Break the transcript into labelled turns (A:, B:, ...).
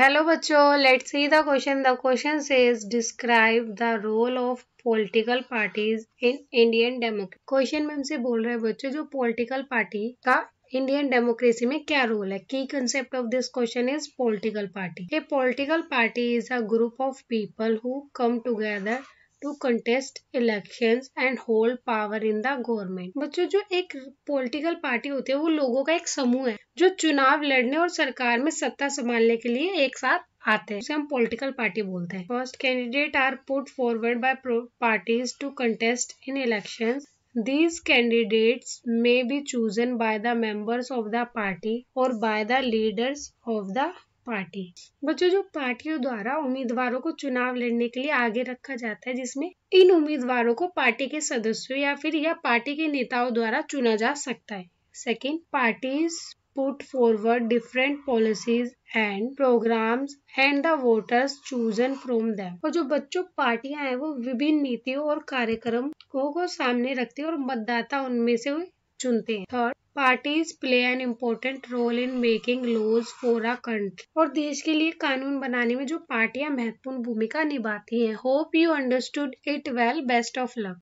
A: hello बच्चों let's see the question the question says describe the role of political parties in Indian democracy question में हमसे बोल रहे हैं बच्चों जो पॉलिटिकल पार्टी का इंडियन डेमोक्रेसी में क्या रोल है की concept of this question is political party a political party is a group of people who come together to contest election and hold power in the government बच्चों जो एक political party होती है वो लोगों का एक समूह है जो चुनाव लड़ने और सरकार में सत्ता संभालने के लिए एक साथ आते हैं उसे हम पॉलिटिकल पार्टी बोलते हैं first candidate are put forward by parties to contest in election these candidate may be chosen by the members of the party और by the leaders of the party बच्चों जो पार्टियों द्वारा उम्मीदवारों को चुनाव लड़ने के लिए आगे रखा जाता है जिसमें इन उम्मीदवारों को पार्टी के सदस्यों या फिर या पार्टी के नेताओं द्वारा चुना जा सकता है second parties put forward different policies and program and the voters chosen from them और जो बच्चों पार्टियां हैं वो विभिन्न नीतियों और कार्यक्रम को, को सामने रखती है और मतदाता उनमें से चुनते हैं third parties play an important role in making laws for a country और देश के लिए कानून बनाने में जो पार्टियां महत्वपूर्ण भूमिका निभाती हैं hope you understood it well best of luck